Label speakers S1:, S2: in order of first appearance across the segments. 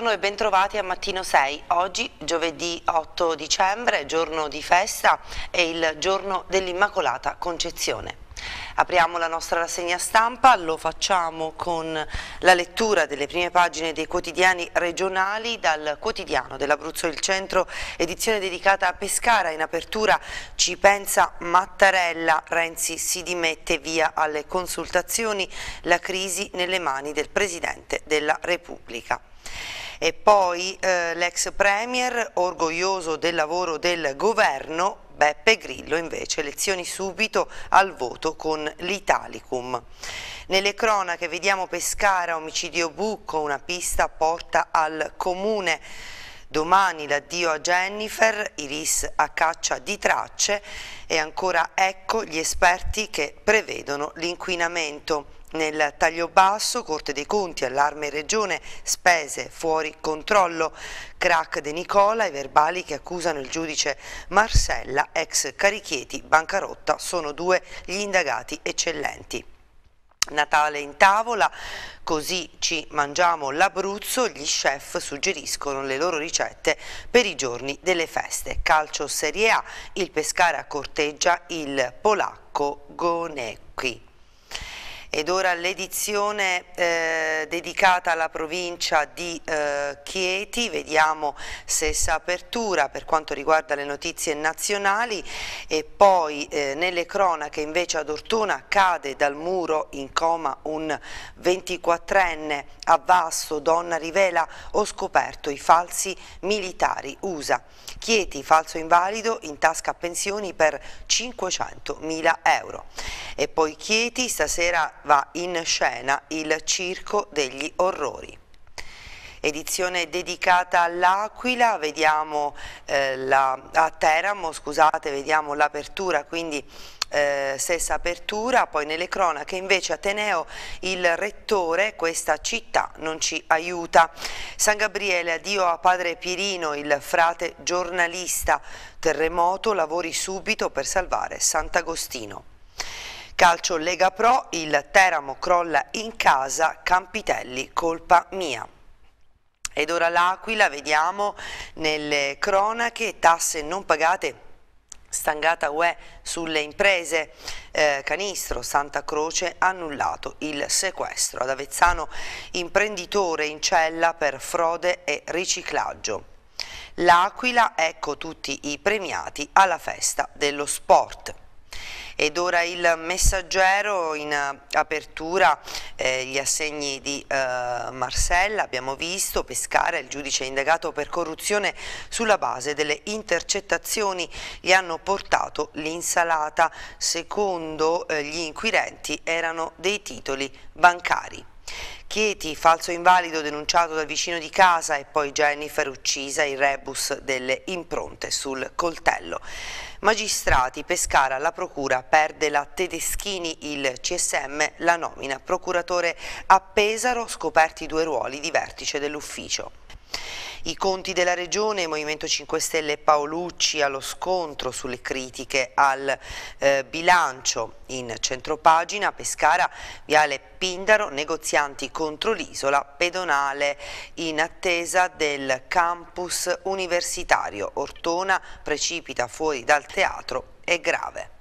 S1: buongiorno e bentrovati a Mattino 6. Oggi, giovedì 8 dicembre, giorno di festa, è il giorno dell'Immacolata Concezione. Apriamo la nostra rassegna stampa, lo facciamo con la lettura delle prime pagine dei quotidiani regionali dal quotidiano dell'Abruzzo Il Centro, edizione dedicata a Pescara. In apertura ci pensa Mattarella, Renzi si dimette via alle consultazioni, la crisi nelle mani del Presidente della Repubblica. E poi eh, l'ex Premier, orgoglioso del lavoro del governo, Beppe Grillo invece lezioni subito al voto con l'Italicum. Nelle cronache vediamo Pescara, omicidio bucco, una pista porta al comune. Domani l'addio a Jennifer, Iris a caccia di tracce e ancora ecco gli esperti che prevedono l'inquinamento. Nel taglio basso, Corte dei Conti, allarme Regione, spese fuori controllo, crack De Nicola, i verbali che accusano il giudice Marcella, ex Carichieti, bancarotta, sono due gli indagati eccellenti. Natale in tavola, così ci mangiamo l'Abruzzo, gli chef suggeriscono le loro ricette per i giorni delle feste. Calcio Serie A, il Pescara corteggia il polacco Gonecchi ed ora l'edizione eh, dedicata alla provincia di eh, Chieti, vediamo stessa apertura per quanto riguarda le notizie nazionali e poi eh, nelle cronache invece ad Ortona cade dal muro in coma un 24enne a Vasto, donna rivela ho scoperto i falsi militari USA. Chieti, falso invalido, in tasca pensioni per 500.000 euro. E poi Chieti, stasera va in scena il Circo degli Orrori edizione dedicata all'Aquila, vediamo eh, la, a Teramo, scusate, vediamo l'apertura quindi eh, stessa apertura, poi nelle cronache invece Ateneo il rettore, questa città non ci aiuta. San Gabriele addio a padre Pirino, il frate giornalista, terremoto, lavori subito per salvare Sant'Agostino. Calcio Lega Pro, il Teramo crolla in casa, Campitelli, colpa mia. Ed ora l'Aquila, vediamo nelle cronache, tasse non pagate Stangata UE sulle imprese eh, Canistro, Santa Croce, annullato il sequestro. Ad Avezzano imprenditore in cella per frode e riciclaggio. L'Aquila, ecco tutti i premiati alla festa dello sport. Ed ora il messaggero in eh, apertura eh, gli assegni di eh, Marsella, abbiamo visto Pescara, il giudice indagato per corruzione sulla base delle intercettazioni gli hanno portato l'insalata, secondo eh, gli inquirenti erano dei titoli bancari. Chieti, falso invalido denunciato dal vicino di casa e poi Jennifer uccisa il rebus delle impronte sul coltello. Magistrati, Pescara, la procura perde la Tedeschini, il CSM la nomina. Procuratore a Pesaro, scoperti due ruoli di vertice dell'ufficio. I conti della Regione, Movimento 5 Stelle e Paolucci allo scontro sulle critiche al eh, bilancio. In centropagina Pescara, Viale Pindaro, negozianti contro l'isola pedonale in attesa del campus universitario. Ortona precipita fuori dal teatro, è grave.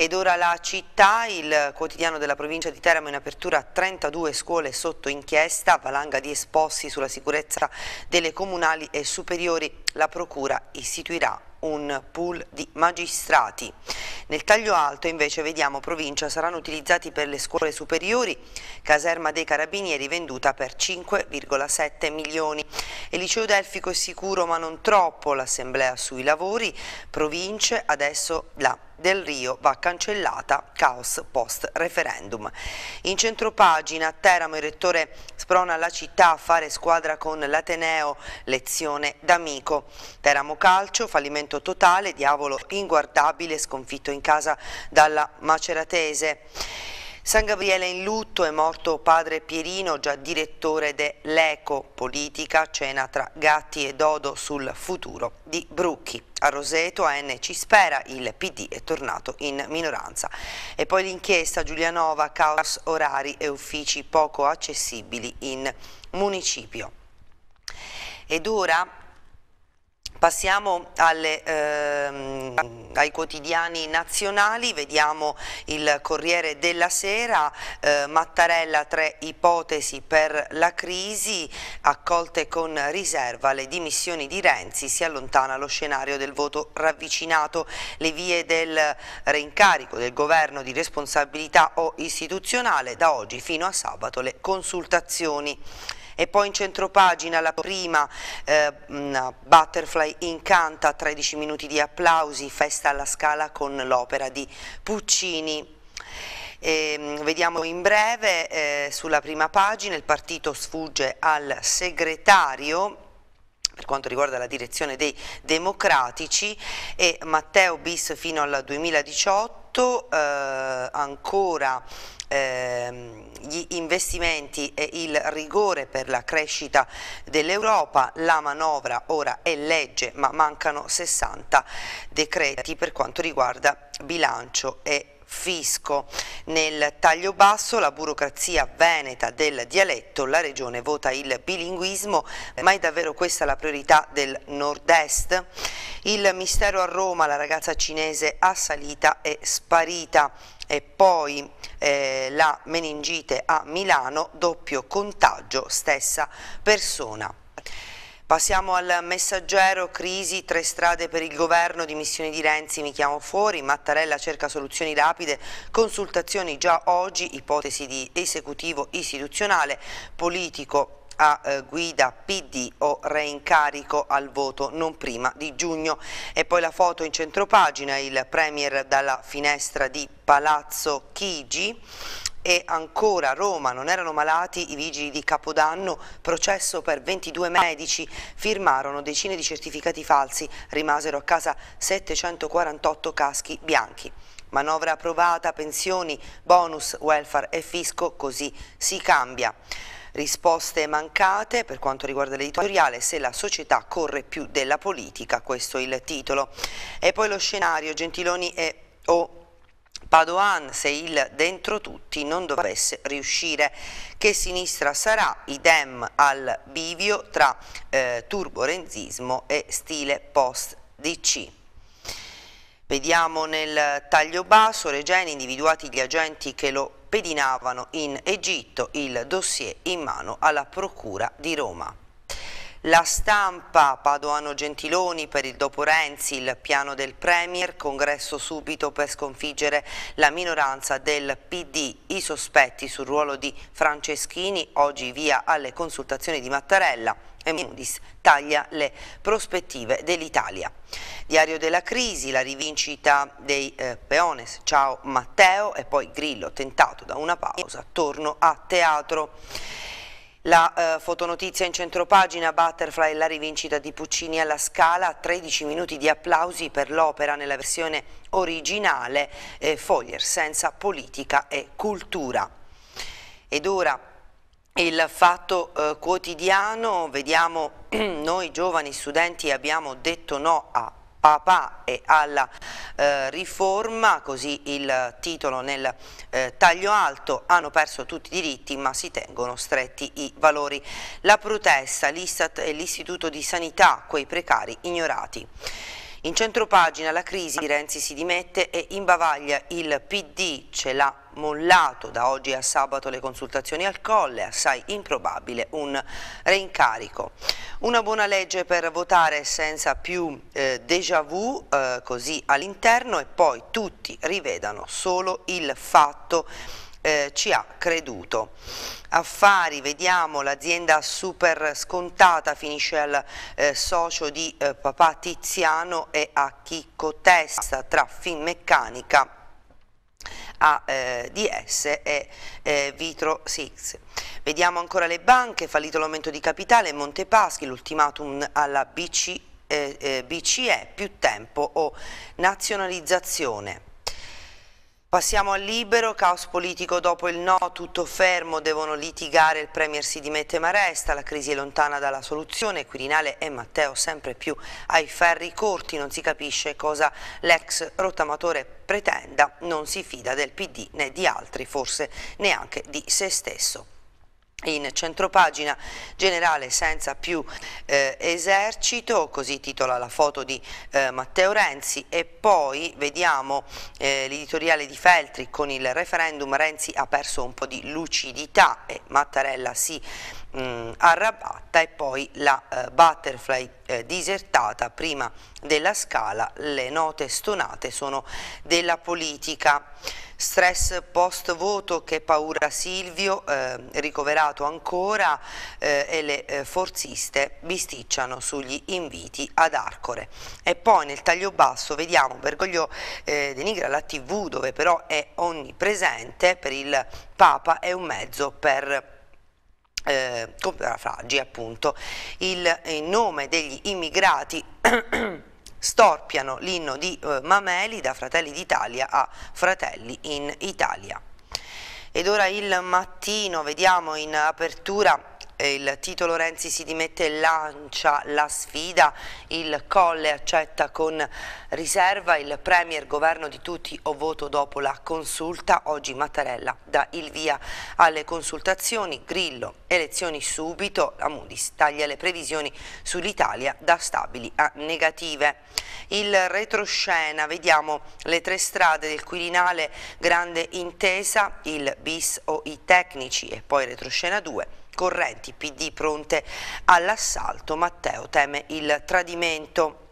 S1: Ed ora la città, il quotidiano della provincia di Teramo in apertura a 32 scuole sotto inchiesta, valanga di esposti sulla sicurezza delle comunali e superiori la Procura istituirà un pool di magistrati. Nel taglio alto invece vediamo provincia saranno utilizzati per le scuole superiori, caserma dei carabinieri venduta per 5,7 milioni. Il liceo delfico è sicuro ma non troppo, l'assemblea sui lavori, province, adesso la del Rio va cancellata, caos post referendum. In centropagina a Teramo il rettore sprona la città a fare squadra con l'Ateneo, lezione d'amico. Teramo Calcio, fallimento totale, diavolo inguardabile, sconfitto in casa dalla Maceratese. San Gabriele in lutto è morto padre Pierino, già direttore dell'Eco Politica, cena tra Gatti e Dodo sul futuro di Brucchi. A Roseto, AN ci spera, il PD è tornato in minoranza. E poi l'inchiesta Giulianova, caos orari e uffici poco accessibili in municipio. Ed ora Passiamo alle, ehm, ai quotidiani nazionali, vediamo il Corriere della Sera, eh, Mattarella tre ipotesi per la crisi, accolte con riserva le dimissioni di Renzi, si allontana lo scenario del voto ravvicinato, le vie del reincarico del governo di responsabilità o istituzionale, da oggi fino a sabato le consultazioni e poi in centropagina la prima eh, Butterfly incanta, 13 minuti di applausi, festa alla scala con l'opera di Puccini. E ehm, vediamo in breve eh, sulla prima pagina il partito sfugge al segretario per quanto riguarda la direzione dei democratici e Matteo Bis fino al 2018 eh, ancora ehm, gli investimenti e il rigore per la crescita dell'Europa, la manovra ora è legge ma mancano 60 decreti per quanto riguarda bilancio e fisco. Nel taglio basso la burocrazia veneta del dialetto, la regione vota il bilinguismo, ma è davvero questa la priorità del nord-est? Il mistero a Roma, la ragazza cinese assalita e sparita e poi eh, la meningite a Milano, doppio contagio, stessa persona. Passiamo al messaggero, crisi, tre strade per il governo, dimissioni di Renzi, mi chiamo fuori, Mattarella cerca soluzioni rapide, consultazioni già oggi, ipotesi di esecutivo istituzionale, politico a eh, guida PD o reincarico al voto non prima di giugno. E poi la foto in centropagina, il Premier dalla finestra di Palazzo Chigi e ancora a Roma non erano malati i vigili di Capodanno, processo per 22 medici, firmarono decine di certificati falsi, rimasero a casa 748 caschi bianchi. Manovra approvata, pensioni, bonus, welfare e fisco, così si cambia risposte mancate per quanto riguarda l'editoriale, se la società corre più della politica, questo è il titolo. E poi lo scenario, Gentiloni e O. Oh, Padoan, se il dentro tutti non dovesse riuscire, che sinistra sarà idem al bivio tra eh, turborenzismo e stile post-DC. Vediamo nel taglio basso, Regeni individuati gli agenti che lo pedinavano in Egitto il dossier in mano alla Procura di Roma. La stampa, Padoano Gentiloni per il dopo Renzi, il piano del Premier, congresso subito per sconfiggere la minoranza del PD, i sospetti sul ruolo di Franceschini, oggi via alle consultazioni di Mattarella e Moody's taglia le prospettive dell'Italia. Diario della crisi, la rivincita dei eh, peones, ciao Matteo e poi Grillo tentato da una pausa, torno a teatro. La eh, fotonotizia in centropagina, Butterfly, la rivincita di Puccini alla Scala, 13 minuti di applausi per l'opera nella versione originale, eh, Foglier senza politica e cultura. Ed ora il fatto eh, quotidiano, vediamo noi giovani studenti abbiamo detto no a papà e alla eh, riforma, così il titolo nel eh, taglio alto, hanno perso tutti i diritti ma si tengono stretti i valori. La protesta, l'Istat e l'Istituto di Sanità, quei precari ignorati. In centropagina la crisi, Renzi si dimette e imbavaglia il PD ce l'ha mollato da oggi a sabato le consultazioni al colle, assai improbabile un reincarico. Una buona legge per votare senza più eh, déjà vu eh, così all'interno e poi tutti rivedano solo il fatto che eh, ci ha creduto. Affari, vediamo l'azienda super scontata, finisce al eh, socio di eh, papà Tiziano e a Chicco Testa tra Finmeccanica a eh, DS e eh, Vitro Six. Vediamo ancora le banche, fallito l'aumento di capitale, Montepaschi, l'ultimatum alla BC, eh, eh BCE, più tempo o nazionalizzazione. Passiamo al libero, caos politico dopo il no, tutto fermo, devono litigare, il Premier si dimette Maresta, la crisi è lontana dalla soluzione, Quirinale e Matteo sempre più ai ferri corti, non si capisce cosa l'ex rottamatore pretenda, non si fida del PD né di altri, forse neanche di se stesso in centropagina generale senza più eh, esercito, così titola la foto di eh, Matteo Renzi e poi vediamo eh, l'editoriale di Feltri con il referendum Renzi ha perso un po' di lucidità e Mattarella si mh, mm, arrabbatta e poi la eh, butterfly eh, disertata prima della scala, le note stonate sono della politica stress post voto che paura Silvio, eh, ricoverato ancora eh, e le eh, forziste bisticciano sugli inviti ad Arcore. E poi nel taglio basso vediamo Bergoglio eh, denigra la tv dove però è onnipresente per il Papa è un mezzo per eh, fragi appunto il, il nome degli immigrati storpiano l'inno di eh, Mameli da Fratelli d'Italia a Fratelli in Italia. Ed ora il mattino, vediamo in apertura eh, il titolo Renzi si dimette e lancia la sfida, il Colle accetta con riserva, il Premier governo di tutti o voto dopo la consulta, oggi Mattarella dà il via alle consultazioni, Grillo elezioni subito, la Moody's taglia le previsioni sull'Italia da stabili a negative. Il retroscena, vediamo le tre strade del Quirinale, grande intesa, il bis o i tecnici e poi retroscena 2 correnti, PD pronte all'assalto, Matteo teme il tradimento.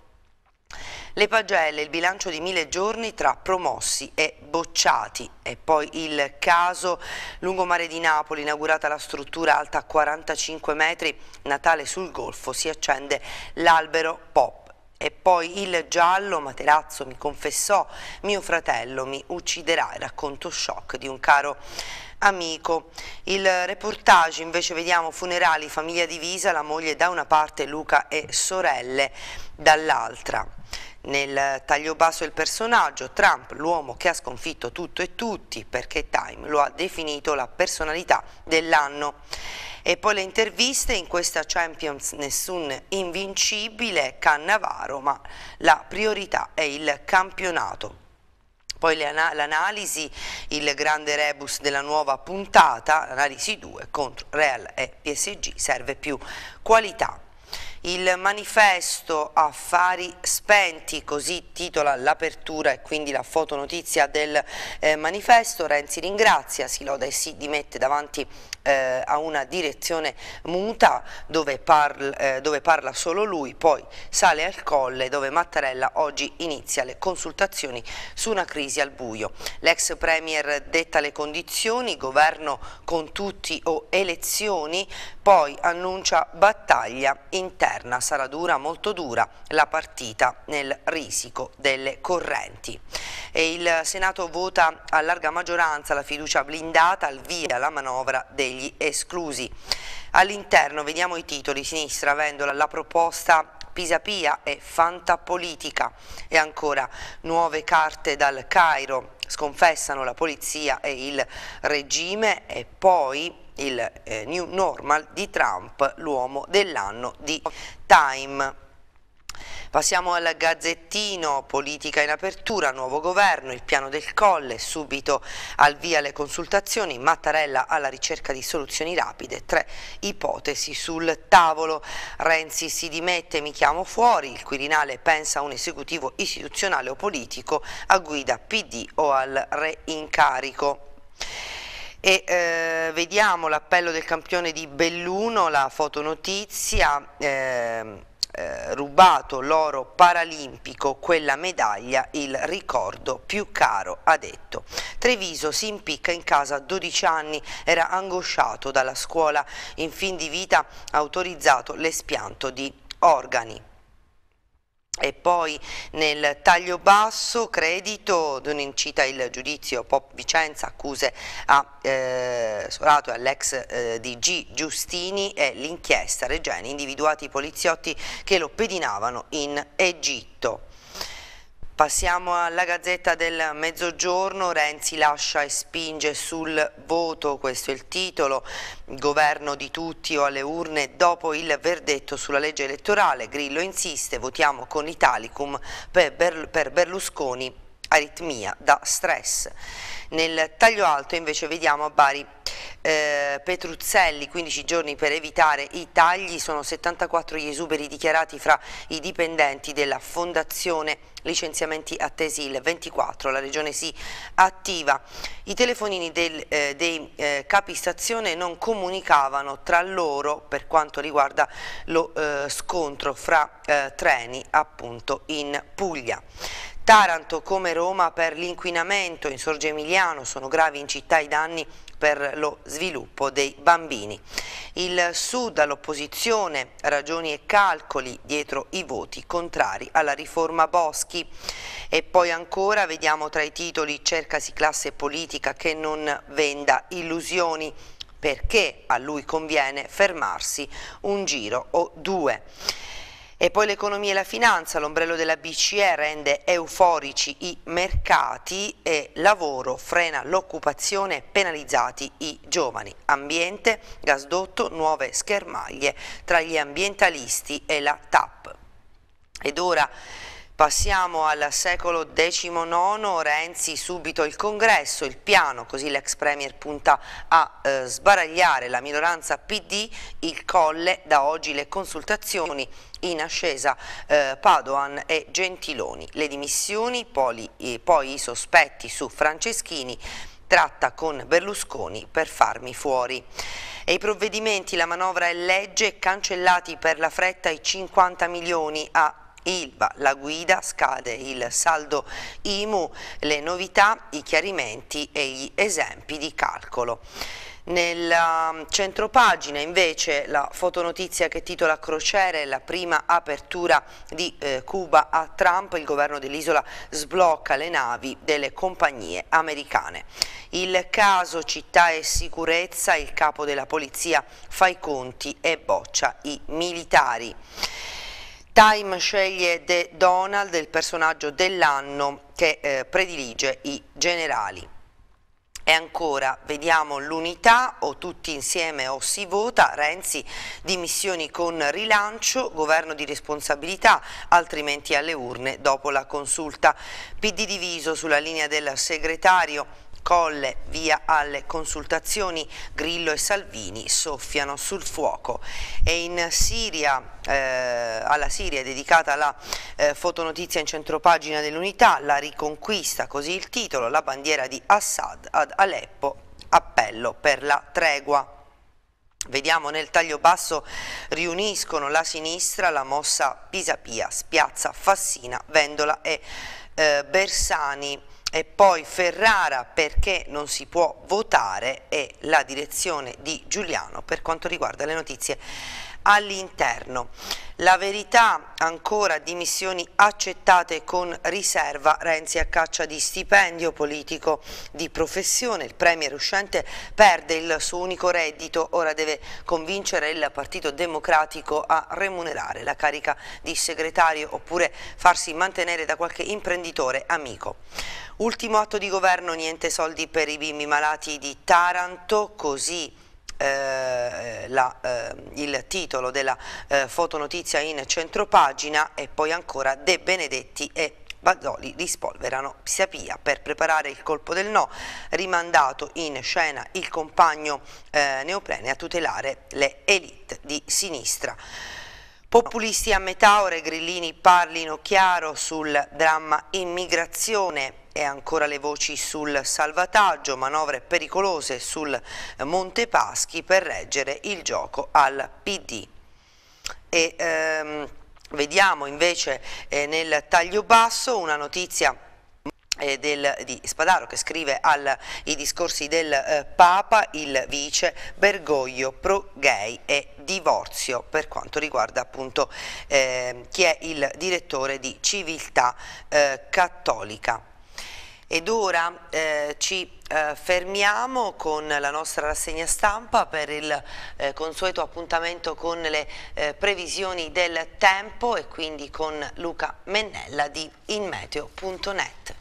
S1: Le pagelle, il bilancio di mille giorni tra promossi e bocciati e poi il caso Lungomare di Napoli, inaugurata la struttura alta 45 metri, Natale sul Golfo, si accende l'albero pop. E poi il giallo Materazzo mi confessò, mio fratello mi ucciderà, racconto shock di un caro amico. Il reportage invece vediamo funerali, famiglia divisa, la moglie da una parte, Luca e sorelle dall'altra. Nel taglio basso il personaggio, Trump, l'uomo che ha sconfitto tutto e tutti, perché Time lo ha definito la personalità dell'anno. E poi le interviste, in questa Champions nessun invincibile, Cannavaro, ma la priorità è il campionato. Poi l'analisi, il grande rebus della nuova puntata, analisi 2 contro Real e PSG, serve più qualità. Il manifesto Affari spenti, così titola l'apertura e quindi la fotonotizia del eh, manifesto. Renzi ringrazia, si loda e si dimette davanti eh, a una direzione muta dove, parl, eh, dove parla solo lui, poi sale al colle dove Mattarella oggi inizia le consultazioni su una crisi al buio. L'ex premier detta le condizioni, governo con tutti o elezioni, poi annuncia battaglia interna, sarà dura, molto dura la partita nel risico delle correnti. E il Senato vota a larga maggioranza la fiducia blindata al via la manovra dei degli esclusi. All'interno vediamo i titoli, sinistra Vendola, la proposta Pisapia e Fantapolitica e ancora nuove carte dal Cairo, sconfessano la polizia e il regime e poi il eh, New Normal di Trump, l'uomo dell'anno di Time. Passiamo al gazzettino, politica in apertura, nuovo governo, il piano del Colle, subito al via le consultazioni, Mattarella alla ricerca di soluzioni rapide, tre ipotesi sul tavolo, Renzi si dimette, mi chiamo fuori, il Quirinale pensa a un esecutivo istituzionale o politico a guida PD o al reincarico. E, eh, vediamo l'appello del campione di Belluno, la fotonotizia. Eh, eh, rubato l'oro paralimpico, quella medaglia il ricordo più caro, ha detto. Treviso si impicca in casa a 12 anni, era angosciato dalla scuola, in fin di vita ha autorizzato l'espianto di organi. E poi nel taglio basso credito non incita il giudizio Pop Vicenza accuse a eh, Sorato e all'ex eh, DG Giustini e l'inchiesta Regeni individuati i poliziotti che lo pedinavano in Egitto. Passiamo alla Gazzetta del Mezzogiorno, Renzi lascia e spinge sul voto, questo è il titolo, governo di tutti o alle urne dopo il verdetto sulla legge elettorale, Grillo insiste, votiamo con Italicum per, Berlusconi, aritmia da stress. Nel taglio alto invece vediamo a Bari eh, Petruzzelli 15 giorni per evitare i tagli, sono 74 gli esuberi dichiarati fra i dipendenti della Fondazione licenziamenti attesi il 24, la regione si attiva. I telefonini del, eh, dei eh, stazione non comunicavano tra loro per quanto riguarda lo eh, scontro fra eh, treni appunto in Puglia. Taranto come Roma per l'inquinamento, in Sorge Emiliano sono gravi in città i danni per lo sviluppo dei bambini. Il Sud all'opposizione, ragioni e calcoli dietro i voti contrari alla riforma Boschi. E poi ancora vediamo tra i titoli cercasi classe politica che non venda illusioni perché a lui conviene fermarsi un giro o due. E poi l'economia e la finanza, l'ombrello della BCE rende euforici i mercati e lavoro frena l'occupazione, penalizzati i giovani. Ambiente, gasdotto, nuove schermaglie tra gli ambientalisti e la TAP. Ed ora Passiamo al secolo XIX, Renzi subito il congresso, il piano, così l'ex premier punta a eh, sbaragliare la minoranza PD, il colle, da oggi le consultazioni in ascesa eh, Padoan e Gentiloni, le dimissioni, poi, eh, poi i sospetti su Franceschini, tratta con Berlusconi per farmi fuori. E i provvedimenti, la manovra e legge, cancellati per la fretta i 50 milioni a ILVA, la guida, scade il saldo IMU, le novità, i chiarimenti e gli esempi di calcolo. Nella um, pagina invece la fotonotizia che titola Crociere, la prima apertura di eh, Cuba a Trump, il governo dell'isola sblocca le navi delle compagnie americane. Il caso città e sicurezza, il capo della polizia fa i conti e boccia i militari. Time sceglie The Donald, il personaggio dell'anno che eh, predilige i generali. E ancora, vediamo l'unità, o tutti insieme o si vota, Renzi, dimissioni con rilancio, governo di responsabilità, altrimenti alle urne dopo la consulta. PD diviso sulla linea del segretario Colle, via alle consultazioni, Grillo e Salvini soffiano sul fuoco. E in Siria, eh, alla Siria è dedicata la eh, fotonotizia in centropagina dell'unità, la riconquista, così il titolo, la bandiera di Assad ad Aleppo, appello per la tregua. Vediamo nel taglio basso riuniscono la sinistra, la mossa Pisapia, Spiazza, Fassina, Vendola e eh, Bersani e poi Ferrara perché non si può votare e la direzione di Giuliano per quanto riguarda le notizie all'interno. La verità ancora dimissioni accettate con riserva, Renzi a caccia di stipendio politico di professione, il premier uscente perde il suo unico reddito, ora deve convincere il Partito Democratico a remunerare la carica di segretario oppure farsi mantenere da qualche imprenditore amico. Ultimo atto di governo, niente soldi per i bimbi malati di Taranto, così eh, la, eh, il titolo della eh, fotonotizia in centropagina e poi ancora De Benedetti e Bazzoli rispolverano Psiapia per preparare il colpo del no, rimandato in scena il compagno eh, neoprene a tutelare le elite di sinistra. Populisti a metà ore, Grillini parlino chiaro sul dramma immigrazione e ancora le voci sul salvataggio, manovre pericolose sul Monte Paschi per reggere il gioco al PD. E, ehm, vediamo invece eh, nel taglio basso una notizia eh, del, di Spadaro che scrive ai discorsi del eh, Papa, il vice Bergoglio pro gay e divorzio per quanto riguarda appunto eh, chi è il direttore di Civiltà eh, Cattolica. Ed ora eh, ci eh, fermiamo con la nostra rassegna stampa per il eh, consueto appuntamento con le eh, previsioni del tempo e quindi con Luca Mennella di inmeteo.net.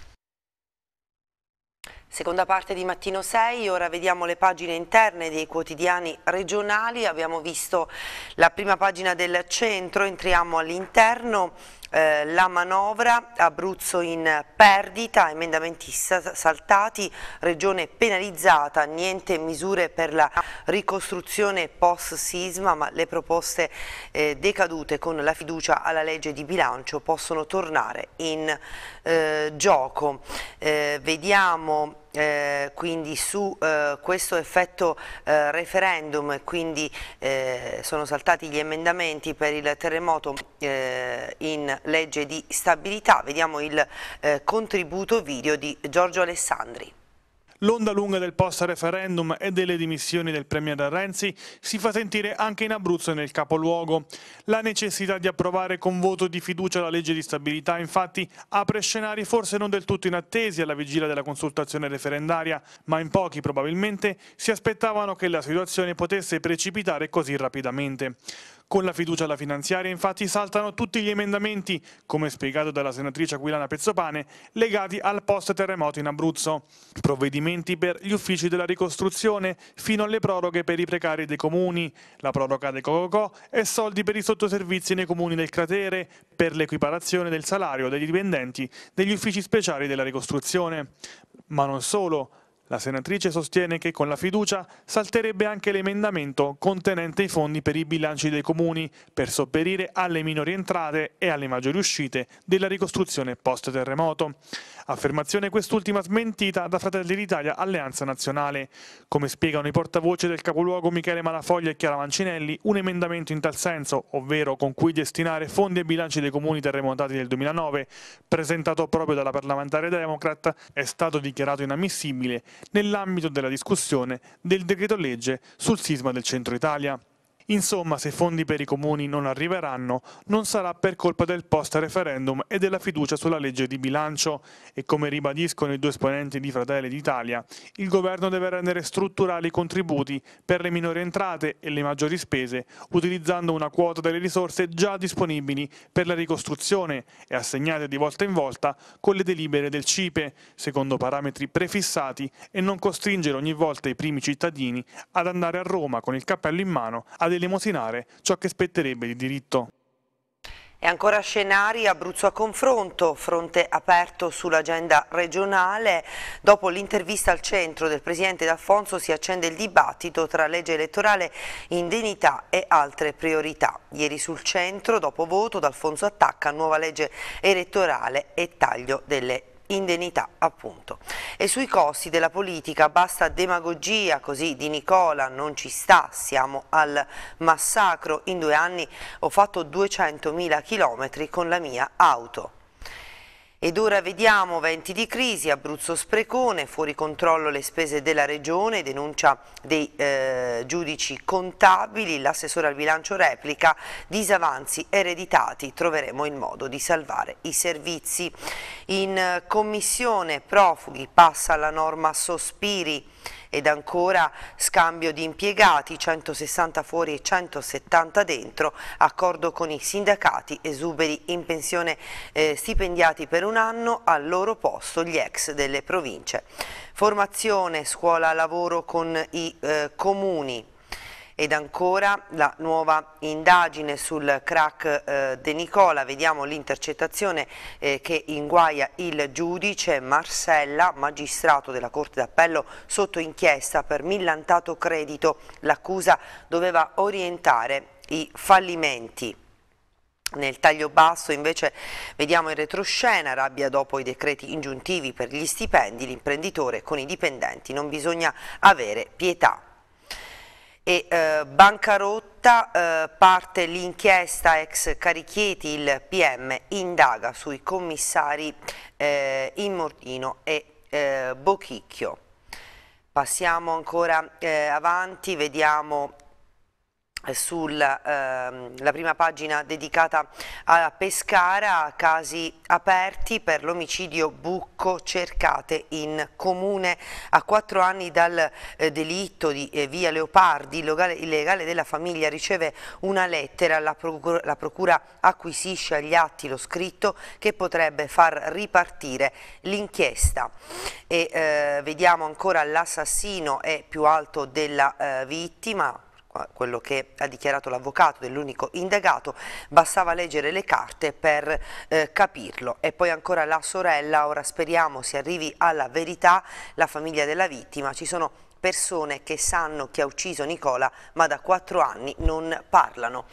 S1: Seconda parte di Mattino 6, ora vediamo le pagine interne dei quotidiani regionali, abbiamo visto la prima pagina del centro, entriamo all'interno eh, la manovra, Abruzzo in perdita, emendamenti saltati, regione penalizzata, niente misure per la ricostruzione post sisma, ma le proposte eh, decadute con la fiducia alla legge di bilancio possono tornare in eh, gioco. Eh, vediamo eh, quindi su eh, questo effetto eh, referendum e quindi eh, sono saltati gli emendamenti per il terremoto eh, in legge di stabilità. Vediamo il eh, contributo video di Giorgio Alessandri.
S2: L'onda lunga del post-referendum e delle dimissioni del Premier Renzi si fa sentire anche in Abruzzo e nel capoluogo. La necessità di approvare con voto di fiducia la legge di stabilità, infatti, apre scenari forse non del tutto inattesi alla vigilia della consultazione referendaria, ma in pochi probabilmente si aspettavano che la situazione potesse precipitare così rapidamente. Con la fiducia alla finanziaria infatti saltano tutti gli emendamenti, come spiegato dalla senatrice Aquilana Pezzopane, legati al post-terremoto in Abruzzo. Provvedimenti per gli uffici della ricostruzione, fino alle proroghe per i precari dei comuni, la proroga dei Cococò e soldi per i sottoservizi nei comuni del cratere, per l'equiparazione del salario degli dipendenti degli uffici speciali della ricostruzione. Ma non solo, la senatrice sostiene che con la fiducia salterebbe anche l'emendamento contenente i fondi per i bilanci dei comuni per sopperire alle minori entrate e alle maggiori uscite della ricostruzione post-terremoto. Affermazione quest'ultima smentita da Fratelli d'Italia Alleanza Nazionale. Come spiegano i portavoce del capoluogo Michele Malafoglia e Chiara Mancinelli, un emendamento in tal senso, ovvero con cui destinare fondi ai bilanci dei comuni terremotati del 2009, presentato proprio dalla parlamentare democrat, è stato dichiarato inammissibile nell'ambito della discussione del decreto legge sul sisma del centro Italia. Insomma, se fondi per i comuni non arriveranno, non sarà per colpa del post-referendum e della fiducia sulla legge di bilancio e come ribadiscono i due esponenti di Fratelli d'Italia, il governo deve rendere strutturali i contributi per le minori entrate e le maggiori spese, utilizzando una quota delle risorse già disponibili per la ricostruzione e assegnate di volta in volta con le delibere del CIPE, secondo parametri prefissati e non costringere ogni volta i primi cittadini ad andare a Roma con il cappello in mano ad elemosinare ciò che spetterebbe di diritto.
S1: E ancora scenari Abruzzo a confronto, fronte aperto sull'agenda regionale. Dopo l'intervista al centro del Presidente D'Alfonso si accende il dibattito tra legge elettorale, indennità e altre priorità. Ieri sul centro, dopo voto, D'Alfonso attacca nuova legge elettorale e taglio delle indennità appunto. E sui costi della politica basta demagogia, così di Nicola non ci sta, siamo al massacro, in due anni ho fatto 200.000 chilometri con la mia auto. Ed ora vediamo venti di crisi, Abruzzo sprecone, fuori controllo le spese della regione, denuncia dei eh, giudici contabili, l'assessore al bilancio replica, disavanzi ereditati, troveremo il modo di salvare i servizi. In eh, commissione profughi passa la norma sospiri ed ancora scambio di impiegati, 160 fuori e 170 dentro, accordo con i sindacati, esuberi in pensione eh, stipendiati per un anno, al loro posto gli ex delle province. Formazione, scuola, lavoro con i eh, comuni. Ed ancora la nuova indagine sul crack eh, De Nicola, vediamo l'intercettazione eh, che inguaia il giudice Marcella, magistrato della Corte d'Appello sotto inchiesta per millantato credito. L'accusa doveva orientare i fallimenti. Nel taglio basso invece vediamo in retroscena, rabbia dopo i decreti ingiuntivi per gli stipendi, l'imprenditore con i dipendenti, non bisogna avere pietà. E eh, Bancarotta eh, parte l'inchiesta ex Carichieti, il PM indaga sui commissari eh, Immortino e eh, Bochicchio. Passiamo ancora eh, avanti, vediamo sulla ehm, eh, prima pagina dedicata a Pescara, casi aperti per l'omicidio Bucco cercate in comune a quattro anni dal eh, delitto di eh, via Leopardi, il legale, della famiglia riceve una lettera, la procura, la procura acquisisce agli atti lo scritto che potrebbe far ripartire l'inchiesta e eh, vediamo ancora l'assassino è più alto della eh, vittima quello che ha dichiarato l'avvocato dell'unico indagato, bastava leggere le carte per eh, capirlo. E poi ancora la sorella, ora speriamo si arrivi alla verità, la famiglia della vittima, ci sono persone che sanno chi ha ucciso Nicola ma da quattro anni non parlano.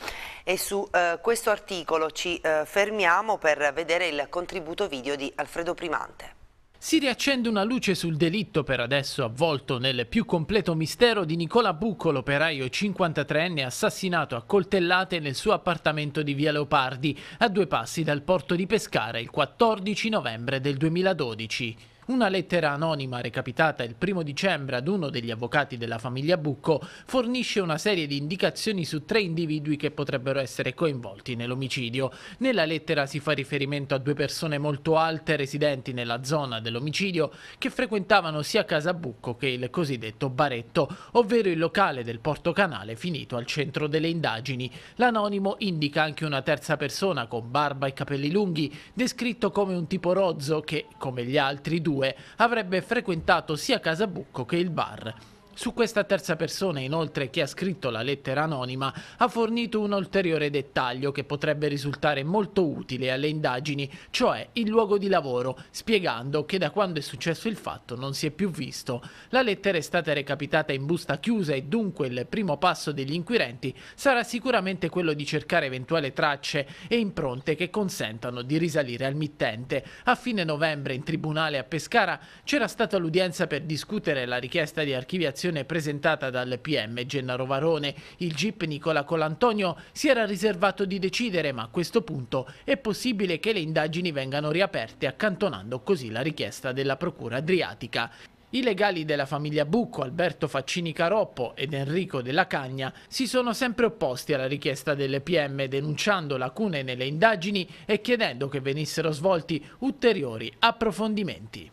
S1: E su eh, questo articolo ci eh, fermiamo per vedere il contributo video di Alfredo Primante
S3: si riaccende una luce sul delitto per adesso avvolto nel più completo mistero di Nicola Bucco, l'operaio 53enne assassinato a coltellate nel suo appartamento di Via Leopardi, a due passi dal porto di Pescara il 14 novembre del 2012. Una lettera anonima recapitata il primo dicembre ad uno degli avvocati della famiglia Bucco fornisce una serie di indicazioni su tre individui che potrebbero essere coinvolti nell'omicidio. Nella lettera si fa riferimento a due persone molto alte residenti nella zona dell'omicidio che frequentavano sia Casa Bucco che il cosiddetto baretto, ovvero il locale del Porto Canale finito al centro delle indagini. L'anonimo indica anche una terza persona con barba e capelli lunghi, descritto come un tipo rozzo che, come gli altri due, 2002 avrebbe frequentato sia Casabucco che il bar. Su questa terza persona, inoltre, chi ha scritto la lettera anonima ha fornito un ulteriore dettaglio che potrebbe risultare molto utile alle indagini, cioè il luogo di lavoro, spiegando che da quando è successo il fatto non si è più visto. La lettera è stata recapitata in busta chiusa e dunque il primo passo degli inquirenti sarà sicuramente quello di cercare eventuali tracce e impronte che consentano di risalire al mittente. A fine novembre in tribunale a Pescara c'era stata l'udienza per discutere la richiesta di archiviazione dichiarazione presentata dal PM Gennaro Varone, il GIP Nicola Colantonio si era riservato di decidere, ma a questo punto è possibile che le indagini vengano riaperte accantonando così la richiesta della Procura Adriatica. I legali della famiglia Bucco, Alberto Faccini Caroppo ed Enrico Della Cagna si sono sempre opposti alla richiesta delle PM denunciando lacune nelle indagini e chiedendo che venissero svolti ulteriori approfondimenti.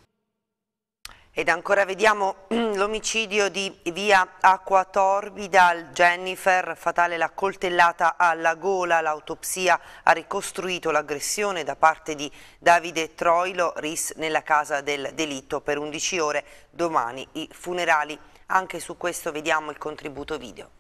S3: Ed ancora
S1: vediamo l'omicidio di via Acqua Torbida al Jennifer, fatale la coltellata alla gola. L'autopsia ha ricostruito l'aggressione da parte di Davide Troilo, RIS, nella casa del delitto per 11 ore. Domani i funerali. Anche su questo vediamo il contributo video.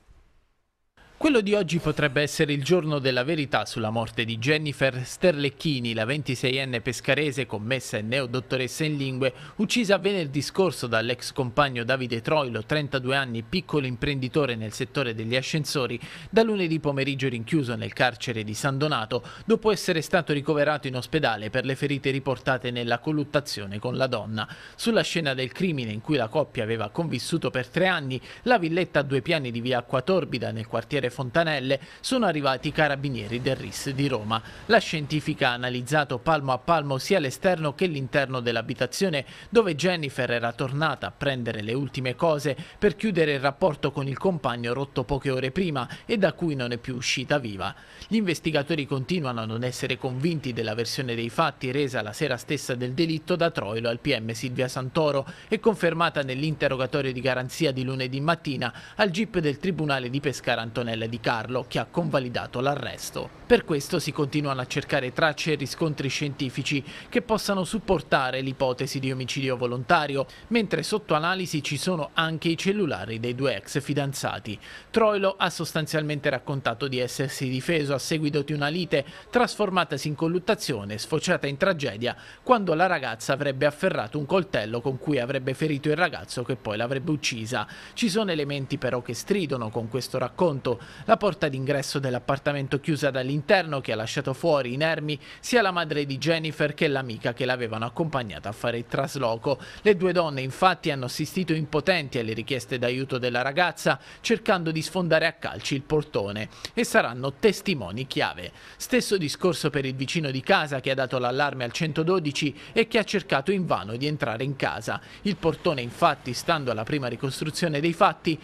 S3: Quello di oggi potrebbe essere il giorno della verità sulla morte di Jennifer Sterlecchini, la 26enne pescarese commessa e neodottoressa in lingue, uccisa venerdì scorso dall'ex compagno Davide Troilo, 32 anni, piccolo imprenditore nel settore degli ascensori, da lunedì pomeriggio rinchiuso nel carcere di San Donato, dopo essere stato ricoverato in ospedale per le ferite riportate nella colluttazione con la donna. Sulla scena del crimine in cui la coppia aveva convissuto per tre anni, la villetta a due piani di via Acquatorbida nel quartiere Gabriele Fontanelle sono arrivati i carabinieri del RIS di Roma. La scientifica ha analizzato palmo a palmo sia l'esterno che l'interno dell'abitazione dove Jennifer era tornata a prendere le ultime cose per chiudere il rapporto con il compagno rotto poche ore prima e da cui non è più uscita viva. Gli investigatori continuano a non essere convinti della versione dei fatti resa la sera stessa del delitto da Troilo al PM Silvia Santoro e confermata nell'interrogatorio di garanzia di lunedì mattina al GIP del Tribunale di Pescara Antonella sorella di Carlo che ha convalidato l'arresto. Per questo si continuano a cercare tracce e riscontri scientifici che possano supportare l'ipotesi di omicidio volontario, mentre sotto analisi ci sono anche i cellulari dei due ex fidanzati. Troilo ha sostanzialmente raccontato di essersi difeso a seguito di una lite trasformatasi in colluttazione sfociata in tragedia quando la ragazza avrebbe afferrato un coltello con cui avrebbe ferito il ragazzo che poi l'avrebbe uccisa. Ci sono elementi però che stridono con questo racconto, la porta d'ingresso dell'appartamento chiusa dall'interno che ha lasciato fuori inermi sia la madre di Jennifer che l'amica che l'avevano accompagnata a fare il trasloco. Le due donne infatti hanno assistito impotenti alle richieste d'aiuto della ragazza cercando di sfondare a calci il portone e saranno testimoni chiave. Stesso discorso per il vicino di casa che ha dato l'allarme al 112 e che ha cercato invano di entrare in casa. Il portone infatti, stando alla prima ricostruzione dei fatti,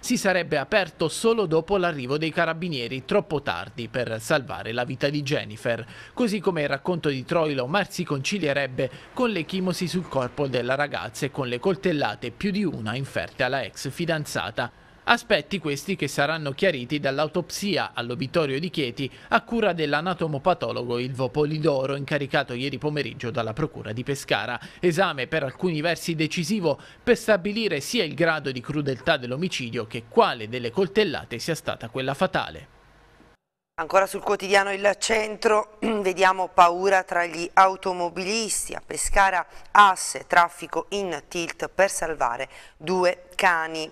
S3: si sarebbe aperto solo dopo l'arrivo dei carabinieri troppo tardi per salvare la vita di Jennifer, così come il racconto di Troilo Mar si concilierebbe con le chimosi sul corpo della ragazza e con le coltellate più di una inferte alla ex fidanzata. Aspetti questi che saranno chiariti dall'autopsia all'obitorio di Chieti a cura dell'anatomopatologo Ilvo Polidoro, incaricato ieri pomeriggio dalla Procura di Pescara. Esame per alcuni versi decisivo per stabilire sia il grado di crudeltà dell'omicidio che quale delle coltellate sia stata quella fatale.
S1: Ancora sul quotidiano Il Centro vediamo paura tra gli automobilisti, a Pescara asse, traffico in tilt per salvare due cani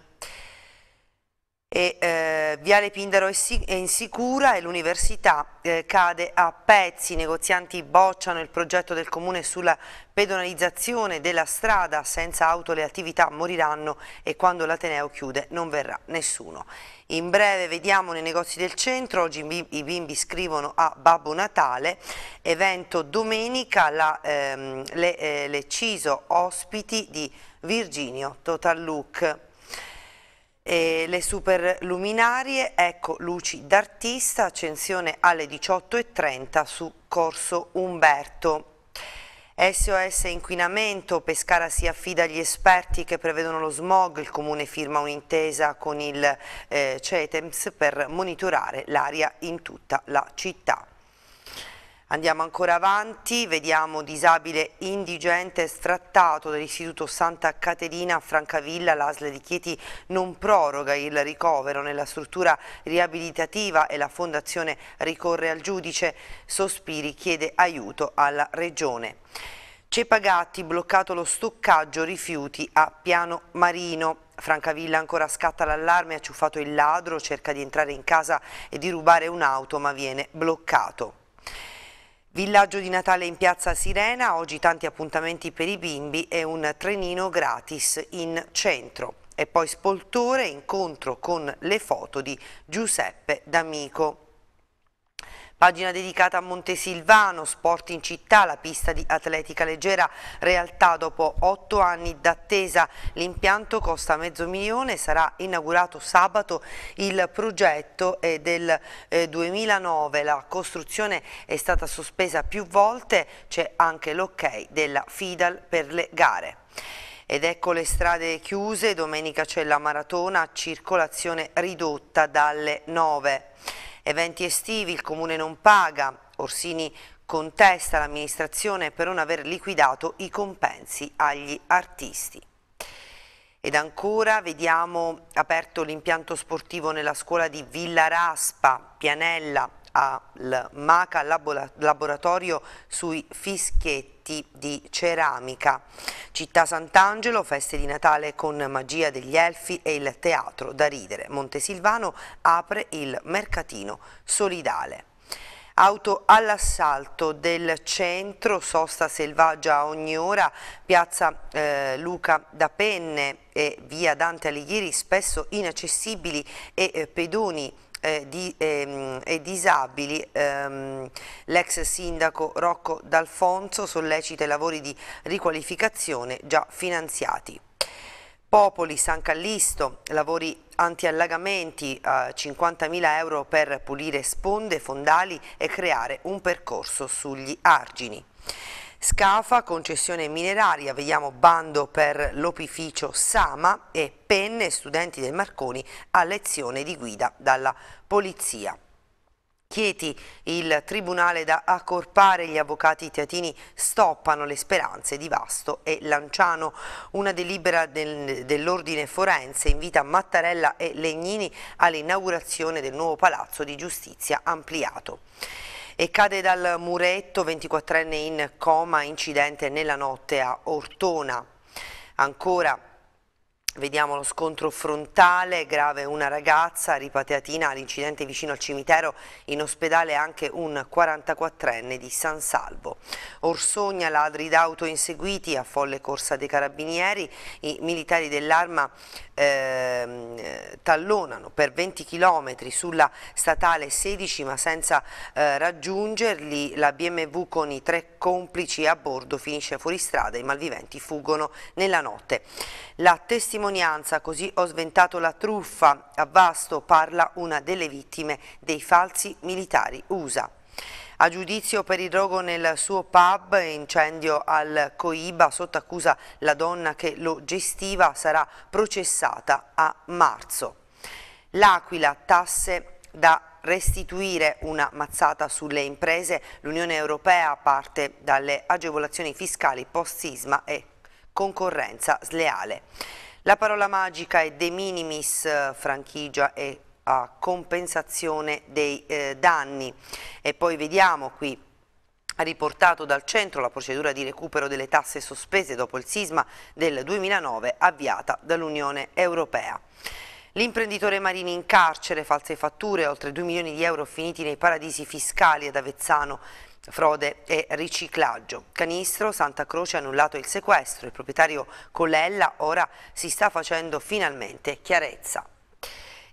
S1: e eh, Viale Pindaro è, insicura e l'università eh, cade a pezzi, i negozianti bocciano il progetto del comune sulla pedonalizzazione della strada, senza auto le attività moriranno e quando l'Ateneo chiude non verrà nessuno. In breve vediamo nei negozi del centro, oggi i bimbi scrivono a Babbo Natale, evento domenica, la, ehm, le, eh, le CISO ospiti di Virginio Total Look. E le luminarie, ecco luci d'artista, accensione alle 18.30 su Corso Umberto. SOS inquinamento, Pescara si affida agli esperti che prevedono lo smog, il comune firma un'intesa con il eh, CETEMS per monitorare l'aria in tutta la città. Andiamo ancora avanti, vediamo disabile indigente strattato dall'Istituto Santa Caterina a Francavilla, l'Asle di Chieti non proroga il ricovero nella struttura riabilitativa e la fondazione ricorre al giudice, Sospiri chiede aiuto alla regione. Cepagatti bloccato lo stoccaggio rifiuti a Piano Marino. Francavilla ancora scatta l'allarme, ha ciuffato il ladro, cerca di entrare in casa e di rubare un'auto ma viene bloccato. Villaggio di Natale in piazza Sirena, oggi tanti appuntamenti per i bimbi e un trenino gratis in centro. E poi Spoltore, incontro con le foto di Giuseppe D'Amico. Pagina dedicata a Montesilvano, sport in città, la pista di atletica leggera, realtà dopo otto anni d'attesa. L'impianto costa mezzo milione, sarà inaugurato sabato. Il progetto è eh, del 2009, eh, la costruzione è stata sospesa più volte, c'è anche l'ok della FIDAL per le gare. Ed ecco le strade chiuse, domenica c'è la maratona, circolazione ridotta dalle 9. Eventi estivi, il Comune non paga, Orsini contesta l'amministrazione per non aver liquidato i compensi agli artisti. Ed ancora vediamo aperto l'impianto sportivo nella scuola di Villa Raspa, Pianella, al MACA laboratorio sui fischietti di ceramica. Città Sant'Angelo, feste di Natale con magia degli elfi e il teatro da ridere. Montesilvano apre il mercatino solidale. Auto all'assalto del centro, sosta selvaggia ogni ora, piazza eh, Luca da Penne e via Dante Alighieri spesso inaccessibili e eh, pedoni eh, di, ehm, e disabili, ehm, l'ex sindaco Rocco D'Alfonso sollecita i lavori di riqualificazione già finanziati. Popoli, San Callisto, lavori antiallagamenti a eh, 50.000 euro per pulire sponde, fondali e creare un percorso sugli argini. Scafa, concessione mineraria, vediamo bando per l'opificio Sama e penne studenti del Marconi a lezione di guida dalla polizia. Chieti il tribunale da accorpare, gli avvocati teatini stoppano le speranze di Vasto e Lanciano. Una delibera del, dell'ordine forense invita Mattarella e Legnini all'inaugurazione del nuovo palazzo di giustizia ampliato e cade dal muretto 24enne in coma incidente nella notte a Ortona. Ancora Vediamo lo scontro frontale, grave una ragazza ripateatina all'incidente vicino al cimitero, in ospedale anche un 44enne di San Salvo. Orsogna, ladri d'auto inseguiti a folle corsa dei carabinieri, i militari dell'arma eh, tallonano per 20 km sulla statale 16 ma senza eh, raggiungerli, la BMW con i tre complici a bordo finisce fuori strada, i malviventi fuggono nella notte. La testimonianza testimonianza, così ho sventato la truffa, a Vasto parla una delle vittime dei falsi militari USA. A giudizio per il rogo nel suo pub, incendio al Coiba, sotto accusa la donna che lo gestiva, sarà processata a marzo. L'Aquila, tasse da restituire una mazzata sulle imprese, l'Unione Europea parte dalle agevolazioni fiscali post-sisma e concorrenza sleale. La parola magica è de minimis eh, franchigia e a compensazione dei eh, danni. E poi vediamo qui riportato dal centro la procedura di recupero delle tasse sospese dopo il sisma del 2009 avviata dall'Unione Europea. L'imprenditore Marini in carcere, false fatture, oltre 2 milioni di euro finiti nei paradisi fiscali ad Avezzano frode e riciclaggio. Canistro, Santa Croce ha annullato il sequestro, il proprietario Colella ora si sta facendo finalmente chiarezza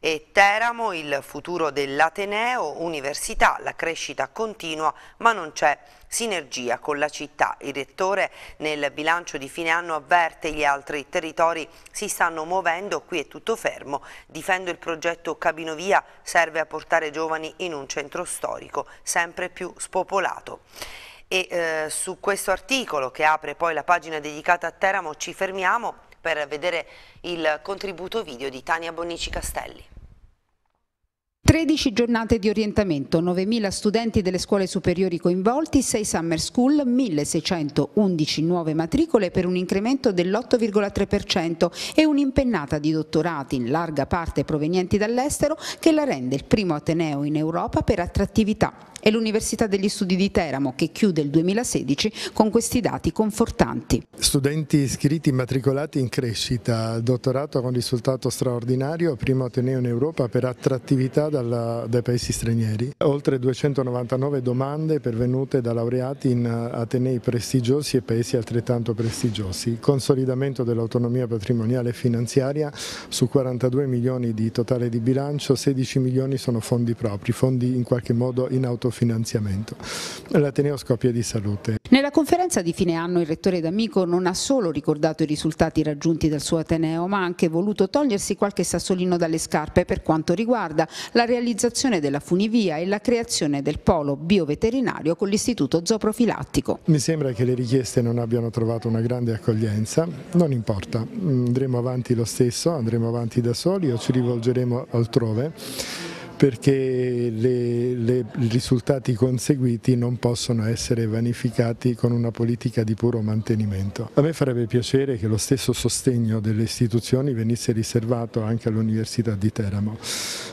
S1: e Teramo, il futuro dell'Ateneo, università, la crescita continua ma non c'è sinergia con la città. Il rettore nel bilancio di fine anno avverte gli altri territori si stanno muovendo, qui è tutto fermo, difendo il progetto Cabinovia, serve a portare giovani in un centro storico sempre più spopolato. E eh, su questo articolo che apre poi la pagina dedicata a Teramo ci fermiamo per vedere il contributo video di Tania Bonnici Castelli.
S4: 13 giornate di orientamento, 9.000 studenti delle scuole superiori coinvolti, 6 summer school, 1.611 nuove matricole per un incremento dell'8,3% e un'impennata di dottorati, in larga parte provenienti dall'estero, che la rende il primo Ateneo in Europa per attrattività e l'Università degli Studi di Teramo che chiude il 2016 con questi dati confortanti.
S5: Studenti iscritti immatricolati in crescita, dottorato con risultato straordinario, primo Ateneo in Europa per attrattività dalla, dai paesi stranieri. Oltre 299 domande pervenute da laureati in Atenei prestigiosi e paesi altrettanto prestigiosi. Consolidamento dell'autonomia patrimoniale e finanziaria su 42 milioni di totale di bilancio, 16 milioni sono fondi propri, fondi in qualche modo in autofinanziamento finanziamento. L'Ateneo Scopia di Salute.
S4: Nella conferenza di fine anno il rettore D'Amico non ha solo ricordato i risultati raggiunti dal suo Ateneo, ma ha anche voluto togliersi qualche sassolino dalle scarpe per quanto riguarda la realizzazione della funivia e la creazione del polo bioveterinario con l'istituto zooprofilattico.
S5: Mi sembra che le richieste non abbiano trovato una grande accoglienza, non importa, mm, andremo avanti lo stesso, andremo avanti da soli o ci rivolgeremo altrove perché le, le, i risultati conseguiti non possono essere vanificati con una politica di puro mantenimento. A me farebbe piacere che lo stesso sostegno delle istituzioni venisse riservato anche all'Università di Teramo.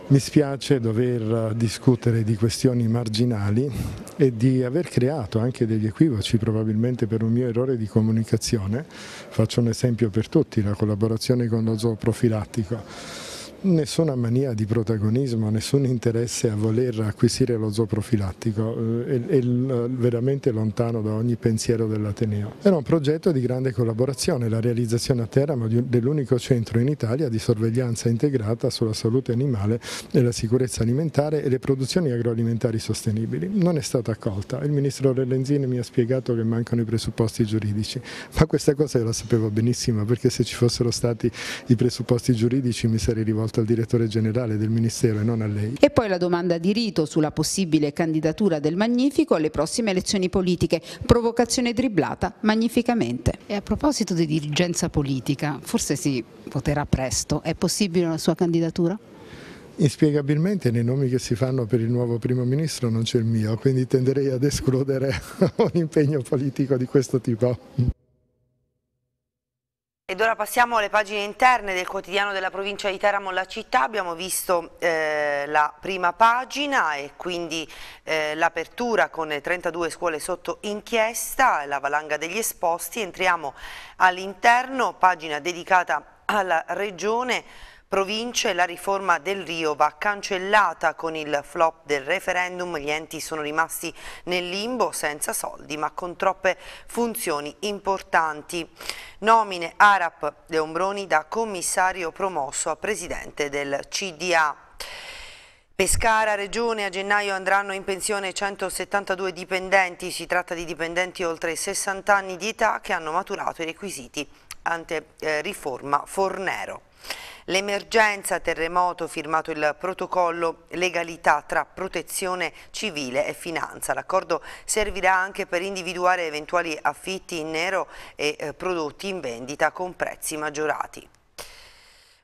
S5: Mi spiace dover discutere di questioni marginali e di aver creato anche degli equivoci probabilmente per un mio errore di comunicazione. Faccio un esempio per tutti, la collaborazione con lo zooprofilattico nessuna mania di protagonismo, nessun interesse a voler acquisire lo zooprofilattico, eh, è, è veramente lontano da ogni pensiero dell'Ateneo. Era un progetto di grande collaborazione, la realizzazione a Teramo dell'unico centro in Italia di sorveglianza integrata sulla salute animale e la sicurezza alimentare e le produzioni agroalimentari sostenibili. Non è stata accolta, il ministro Rellenzini mi ha spiegato che mancano i presupposti giuridici, ma questa cosa io la sapevo benissimo perché se ci fossero stati i presupposti giuridici mi sarei rivolto rivolto al direttore generale del Ministero e non a lei.
S4: E poi la domanda di rito sulla possibile candidatura del Magnifico alle prossime elezioni politiche, provocazione dribblata magnificamente. E a proposito di dirigenza politica, forse si voterà presto, è possibile una sua candidatura?
S5: Inspiegabilmente nei nomi che si fanno per il nuovo primo ministro non c'è il mio, quindi tenderei ad escludere un impegno politico di questo tipo.
S1: Ed ora passiamo alle pagine interne del quotidiano della provincia di Teramo La Città, abbiamo visto eh, la prima pagina e quindi eh, l'apertura con 32 scuole sotto inchiesta, la valanga degli esposti, entriamo all'interno, pagina dedicata alla regione, province la riforma del Rio va cancellata con il flop del referendum, gli enti sono rimasti nel limbo senza soldi ma con troppe funzioni importanti. Nomine Arap Leombroni da commissario promosso a presidente del CDA. Pescara, Regione, a gennaio andranno in pensione 172 dipendenti, si tratta di dipendenti oltre 60 anni di età che hanno maturato i requisiti ante eh, riforma Fornero. L'emergenza terremoto firmato il protocollo legalità tra protezione civile e finanza. L'accordo servirà anche per individuare eventuali affitti in nero e eh, prodotti in vendita con prezzi maggiorati.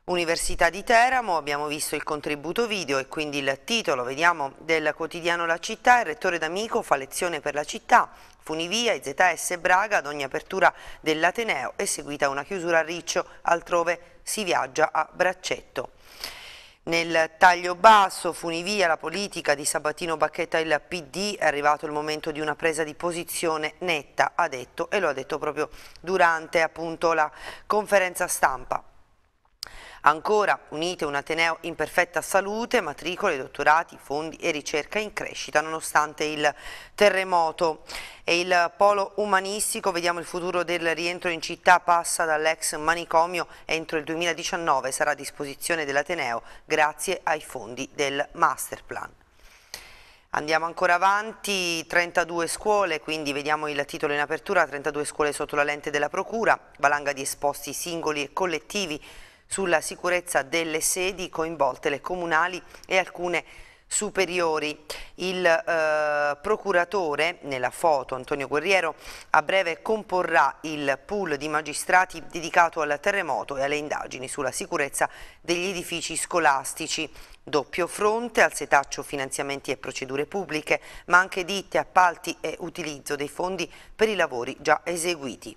S1: Università di Teramo, abbiamo visto il contributo video e quindi il titolo, vediamo, del quotidiano La Città, il rettore D'Amico fa lezione per la città, Funivia, IZS Braga, ad ogni apertura dell'Ateneo e seguita una chiusura a Riccio, altrove si viaggia a braccetto. Nel taglio basso, funivia la politica di Sabatino Bacchetta e il PD, è arrivato il momento di una presa di posizione netta, ha detto, e lo ha detto proprio durante appunto, la conferenza stampa. Ancora unite un Ateneo in perfetta salute, matricole, dottorati, fondi e ricerca in crescita nonostante il terremoto. E il polo umanistico, vediamo il futuro del rientro in città, passa dall'ex manicomio entro il 2019, sarà a disposizione dell'Ateneo grazie ai fondi del Masterplan. Andiamo ancora avanti, 32 scuole, quindi vediamo il titolo in apertura, 32 scuole sotto la lente della Procura, valanga di esposti singoli e collettivi, sulla sicurezza delle sedi coinvolte, le comunali e alcune superiori. Il eh, procuratore, nella foto Antonio Guerriero, a breve comporrà il pool di magistrati dedicato al terremoto e alle indagini sulla sicurezza degli edifici scolastici. Doppio fronte al setaccio finanziamenti e procedure pubbliche, ma anche ditte, appalti e utilizzo dei fondi per i lavori già eseguiti.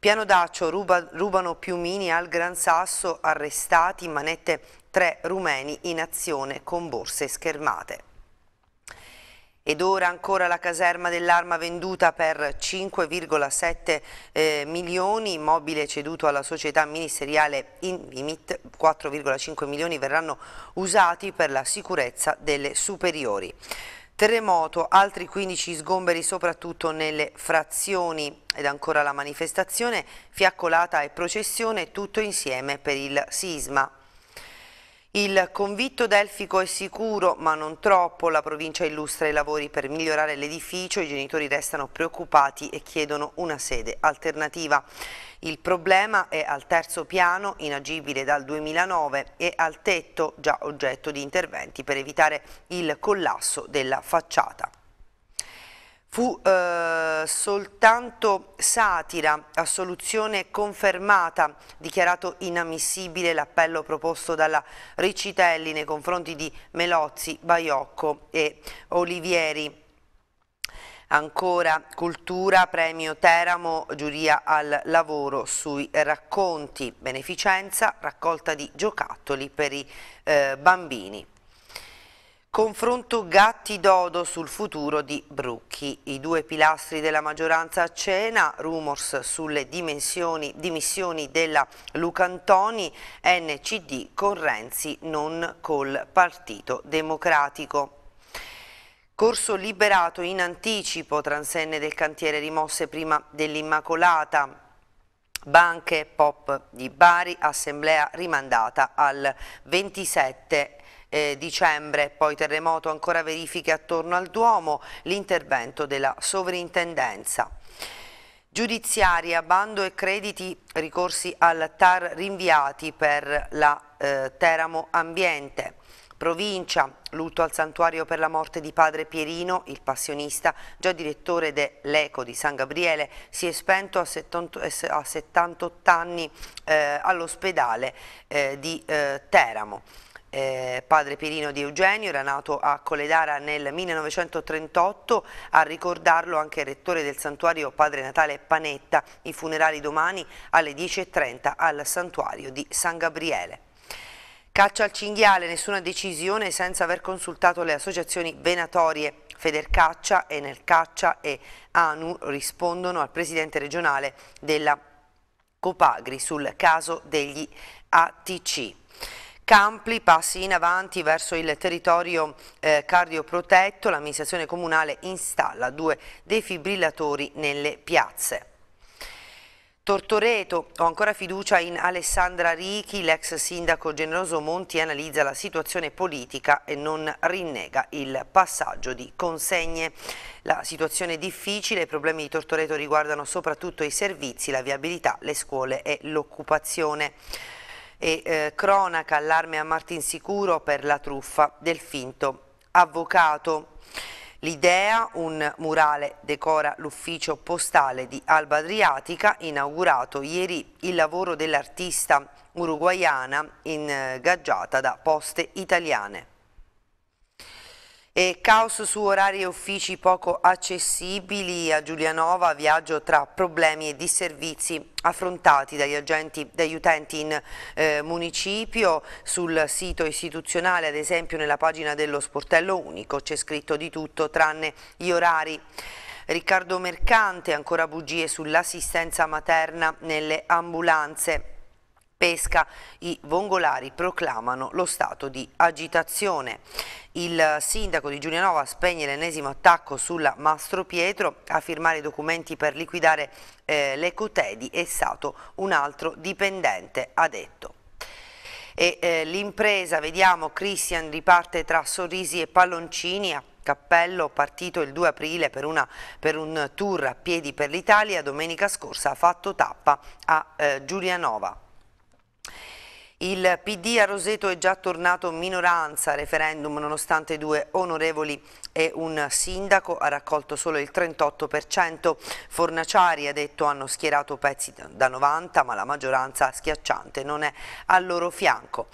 S1: Piano Daccio ruba, rubano Piumini al Gran Sasso, arrestati, manette tre rumeni in azione con borse schermate. Ed ora ancora la caserma dell'arma venduta per 5,7 eh, milioni, immobile ceduto alla società ministeriale Invimit, 4,5 milioni verranno usati per la sicurezza delle superiori. Terremoto, altri 15 sgomberi soprattutto nelle frazioni ed ancora la manifestazione, fiaccolata e processione tutto insieme per il sisma. Il convitto delfico è sicuro, ma non troppo. La provincia illustra i lavori per migliorare l'edificio. I genitori restano preoccupati e chiedono una sede alternativa. Il problema è al terzo piano, inagibile dal 2009, e al tetto, già oggetto di interventi per evitare il collasso della facciata. Fu eh, soltanto satira, assoluzione confermata, dichiarato inammissibile l'appello proposto dalla Riccitelli nei confronti di Melozzi, Baiocco e Olivieri. Ancora cultura, premio Teramo, giuria al lavoro sui racconti, beneficenza, raccolta di giocattoli per i eh, bambini. Confronto Gatti-Dodo sul futuro di Brucchi. I due pilastri della maggioranza a cena, rumors sulle dimissioni della Lucantoni, NCD con Renzi, non col Partito Democratico. Corso liberato in anticipo, transenne del cantiere rimosse prima dell'Immacolata. Banche Pop di Bari, assemblea rimandata al 27 eh, dicembre, poi terremoto ancora verifiche attorno al Duomo, l'intervento della sovrintendenza. Giudiziaria, bando e crediti, ricorsi al TAR rinviati per la eh, Teramo Ambiente. Provincia, lutto al santuario per la morte di padre Pierino, il passionista, già direttore dell'Eco di San Gabriele, si è spento a, 78 eh, anni eh, all'ospedale eh, di eh, Teramo. Eh, padre Pirino di Eugenio era nato a Coledara nel 1938, a ricordarlo anche il rettore del santuario Padre Natale Panetta, i funerali domani alle 10.30 al santuario di San Gabriele. Caccia al cinghiale, nessuna decisione senza aver consultato le associazioni venatorie. Federcaccia, Enelcaccia e ANU rispondono al presidente regionale della Copagri sul caso degli ATC. Campli passi in avanti verso il territorio eh, cardioprotetto, l'amministrazione comunale installa due defibrillatori nelle piazze. Tortoreto, ho ancora fiducia in Alessandra Ricchi, l'ex sindaco Generoso Monti analizza la situazione politica e non rinnega il passaggio di consegne. La situazione è difficile, i problemi di Tortoreto riguardano soprattutto i servizi, la viabilità, le scuole e l'occupazione. E eh, cronaca allarme a Martinsicuro per la truffa del finto avvocato. L'idea, un murale decora l'ufficio postale di Alba Adriatica, inaugurato ieri il lavoro dell'artista uruguaiana ingaggiata eh, da Poste Italiane. E caos su orari e uffici poco accessibili a Giulianova, viaggio tra problemi e disservizi affrontati dagli agenti, dagli utenti in eh, municipio sul sito istituzionale ad esempio nella pagina dello sportello unico c'è scritto di tutto tranne gli orari Riccardo Mercante ancora bugie sull'assistenza materna nelle ambulanze pesca, i vongolari proclamano lo stato di agitazione. Il sindaco di Giulianova spegne l'ennesimo attacco sulla Mastro Pietro, a firmare i documenti per liquidare eh, l'Ecotedi è stato un altro dipendente, ha detto. Eh, l'impresa, vediamo, Christian riparte tra sorrisi e palloncini, a Cappello, partito il 2 aprile per, una, per un tour a piedi per l'Italia, domenica scorsa ha fatto tappa a eh, Giulianova. Il PD a Roseto è già tornato minoranza, referendum nonostante due onorevoli e un sindaco ha raccolto solo il 38%. Fornaciari ha detto hanno schierato pezzi da 90 ma la maggioranza schiacciante non è al loro fianco.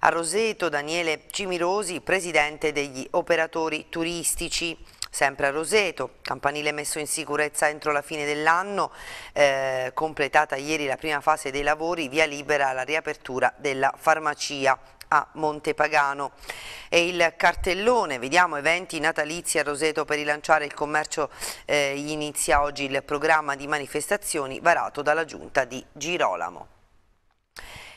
S1: A Roseto Daniele Cimirosi, presidente degli operatori turistici. Sempre a Roseto, campanile messo in sicurezza entro la fine dell'anno, eh, completata ieri la prima fase dei lavori, via libera alla riapertura della farmacia a Montepagano. E il cartellone, vediamo eventi natalizi a Roseto per rilanciare il commercio, eh, inizia oggi il programma di manifestazioni varato dalla giunta di Girolamo.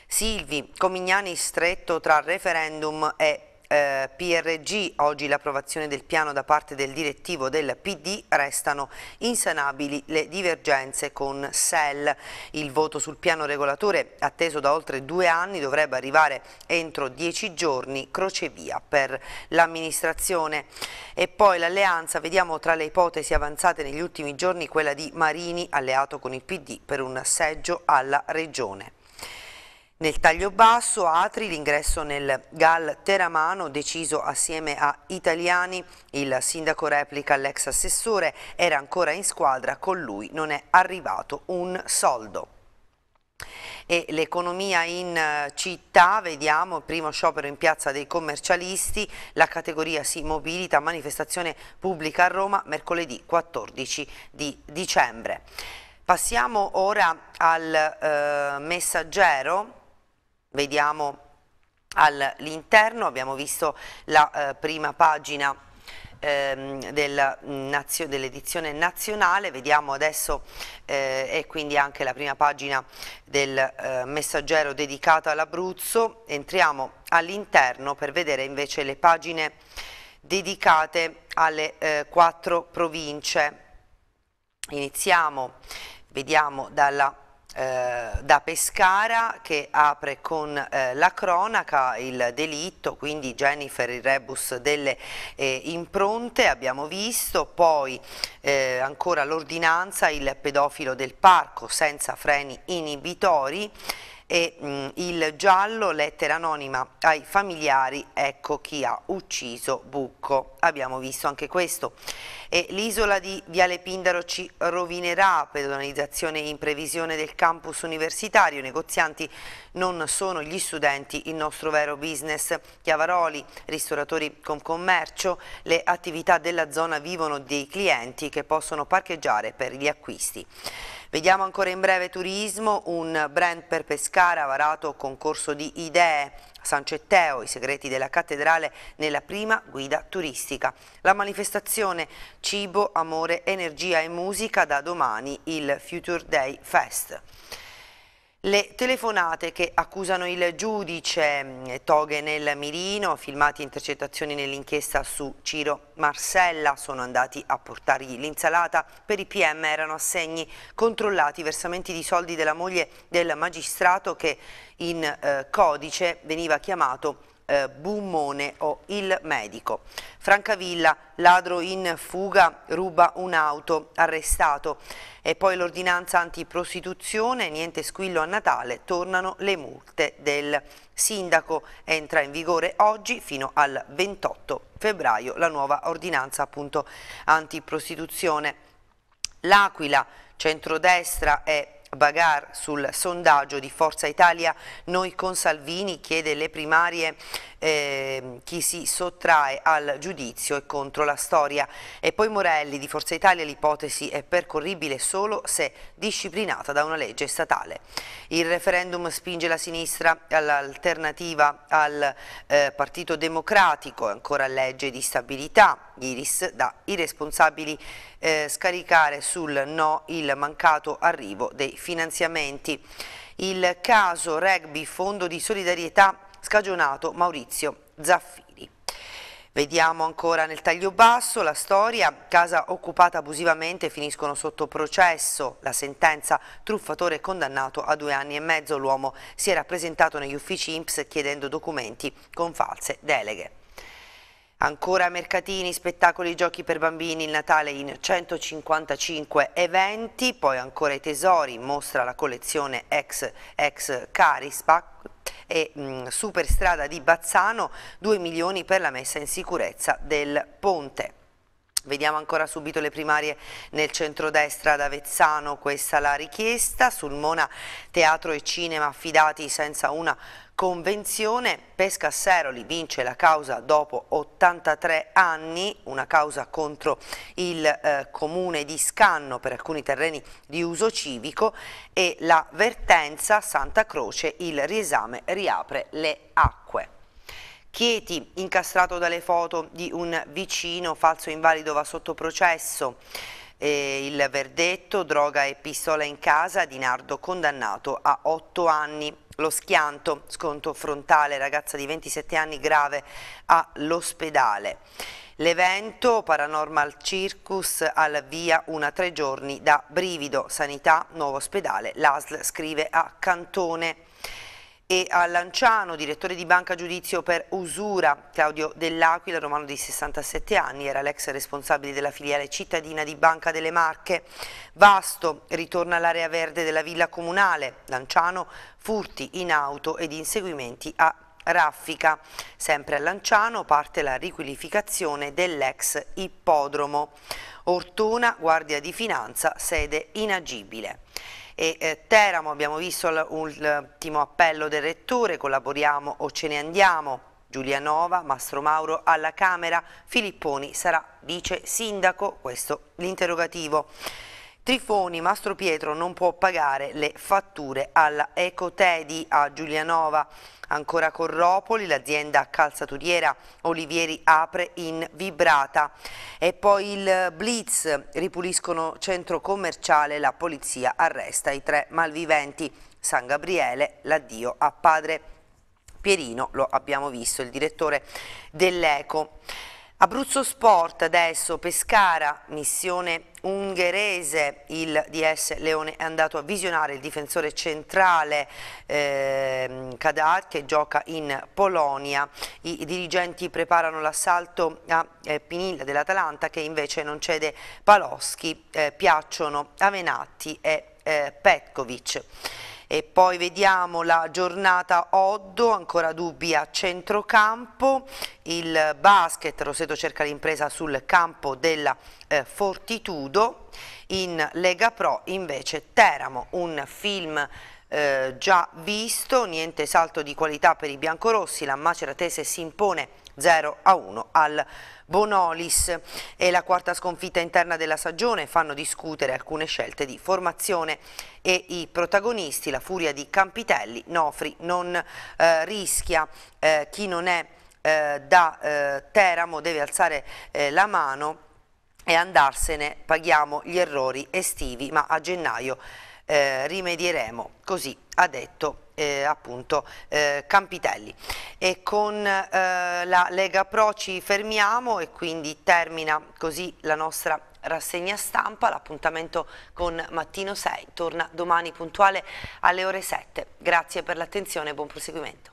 S1: Silvi, Comignani stretto tra referendum e eh, PRG, oggi l'approvazione del piano da parte del direttivo del PD, restano insanabili le divergenze con SEL. Il voto sul piano regolatore, atteso da oltre due anni, dovrebbe arrivare entro dieci giorni, crocevia per l'amministrazione. E poi l'alleanza, vediamo tra le ipotesi avanzate negli ultimi giorni quella di Marini, alleato con il PD per un seggio alla Regione. Nel taglio basso Atri l'ingresso nel GAL Teramano deciso assieme a Italiani, il sindaco replica l'ex assessore, era ancora in squadra, con lui non è arrivato un soldo e l'economia in eh, città, vediamo il primo sciopero in piazza dei commercialisti, la categoria si mobilita, manifestazione pubblica a Roma mercoledì 14 di dicembre. Passiamo ora al eh, messaggero Vediamo all'interno, abbiamo visto la eh, prima pagina ehm, mm, dell'edizione nazionale, vediamo adesso eh, e quindi anche la prima pagina del eh, messaggero dedicata all'Abruzzo, entriamo all'interno per vedere invece le pagine dedicate alle eh, quattro province. Iniziamo, vediamo dalla eh, da Pescara che apre con eh, la cronaca il delitto, quindi Jennifer il rebus delle eh, impronte, abbiamo visto, poi eh, ancora l'ordinanza, il pedofilo del parco senza freni inibitori e mh, mm, il giallo lettera anonima ai familiari, ecco chi ha ucciso Bucco. Abbiamo visto anche questo. L'isola di Viale Pindaro ci rovinerà, pedonalizzazione in previsione del campus universitario, i negozianti non sono gli studenti, il nostro vero business. Chiavaroli, ristoratori con commercio, le attività della zona vivono dei clienti che possono parcheggiare per gli acquisti. Vediamo ancora in breve turismo, un brand per Pescara varato concorso di idee. San Cetteo, i segreti della cattedrale nella prima guida turistica. La manifestazione Cibo, Amore, Energia e Musica da domani, il Future Day Fest. Le telefonate che accusano il giudice, mm, toghe nel mirino, filmati e intercettazioni nell'inchiesta su Ciro Marcella, sono andati a portargli l'insalata. Per i PM erano assegni controllati, versamenti di soldi della moglie del magistrato che in eh, codice veniva chiamato eh, Bummone o il medico. Francavilla, ladro in fuga, ruba un'auto, arrestato. E poi l'ordinanza antiprostituzione, niente squillo a Natale, tornano le multe del sindaco. Entra in vigore oggi fino al 28 febbraio la nuova ordinanza appunto antiprostituzione. L'Aquila, centrodestra e Bagar sul sondaggio di Forza Italia Noi con Salvini chiede le primarie eh, chi si sottrae al giudizio e contro la storia. E poi Morelli di Forza Italia l'ipotesi è percorribile solo se disciplinata da una legge statale. Il referendum spinge la sinistra all'alternativa al eh, Partito Democratico, ancora legge di stabilità, Iris da i responsabili eh, scaricare sul no il mancato arrivo dei finanziamenti. Il caso rugby fondo di solidarietà scagionato Maurizio Zaffiri. Vediamo ancora nel taglio basso la storia, casa occupata abusivamente finiscono sotto processo, la sentenza truffatore condannato a due anni e mezzo, l'uomo si era presentato negli uffici IMPS chiedendo documenti con false deleghe. Ancora mercatini, spettacoli, giochi per bambini, il Natale in 155 eventi, poi ancora i tesori, mostra la collezione ex, ex Carispac, e mh, superstrada di Bazzano 2 milioni per la messa in sicurezza del ponte. Vediamo ancora subito le primarie nel centrodestra ad Avezzano, questa la richiesta, sul Mona Teatro e Cinema affidati senza una convenzione. Pescasseroli vince la causa dopo 83 anni, una causa contro il eh, comune di Scanno per alcuni terreni di uso civico e la vertenza Santa Croce, il riesame riapre le acque. Chieti, incastrato dalle foto di un vicino, falso invalido va sotto processo. Eh, il verdetto, droga e pistola in casa, Di Nardo condannato a otto anni. Lo schianto, sconto frontale, ragazza di 27 anni grave all'ospedale. L'evento Paranormal Circus al via una tre giorni da Brivido, Sanità, Nuovo Ospedale, l'ASL scrive a Cantone e a Lanciano, direttore di Banca Giudizio per Usura, Claudio Dell'Aquila, romano di 67 anni, era l'ex responsabile della filiale cittadina di Banca delle Marche. Vasto ritorna all'area verde della villa comunale, Lanciano, furti in auto ed inseguimenti a Raffica. Sempre a Lanciano parte la riqualificazione dell'ex ippodromo. Ortona, guardia di finanza, sede inagibile e eh, Teramo, abbiamo visto l'ultimo appello del Rettore, collaboriamo o ce ne andiamo, Giulianova, Mastro Mauro alla Camera, Filipponi sarà vice sindaco, questo l'interrogativo. Trifoni, Mastro Pietro non può pagare le fatture alla Ecotedi a Giulianova, Ancora Corropoli, l'azienda calzaturiera Olivieri apre in vibrata. E poi il Blitz, ripuliscono centro commerciale, la polizia arresta i tre malviventi. San Gabriele, l'addio a padre Pierino, lo abbiamo visto, il direttore dell'Eco. Abruzzo Sport adesso, Pescara, missione ungherese, il DS Leone è andato a visionare il difensore centrale eh, Kadar che gioca in Polonia. I dirigenti preparano l'assalto a eh, Pinilla dell'Atalanta che invece non cede Paloschi, eh, piacciono Avenatti e eh, Petkovic. E poi vediamo la giornata Oddo, ancora dubbi a centrocampo, il basket, Roseto cerca l'impresa sul campo della eh, Fortitudo, in Lega Pro invece Teramo, un film eh, già visto, niente salto di qualità per i biancorossi, la Maceratese si impone 0 a 1 al Bonolis. È la quarta sconfitta interna della stagione, fanno discutere alcune scelte di formazione e i protagonisti, la furia di Campitelli, Nofri non eh, rischia eh, chi non è eh, da eh, Teramo deve alzare eh, la mano e andarsene, paghiamo gli errori estivi ma a gennaio eh, rimedieremo, così ha detto eh, appunto eh, Campitelli e con eh, la Lega Pro ci fermiamo e quindi termina così la nostra rassegna stampa l'appuntamento con Mattino 6 torna domani puntuale alle ore 7 grazie per l'attenzione e buon proseguimento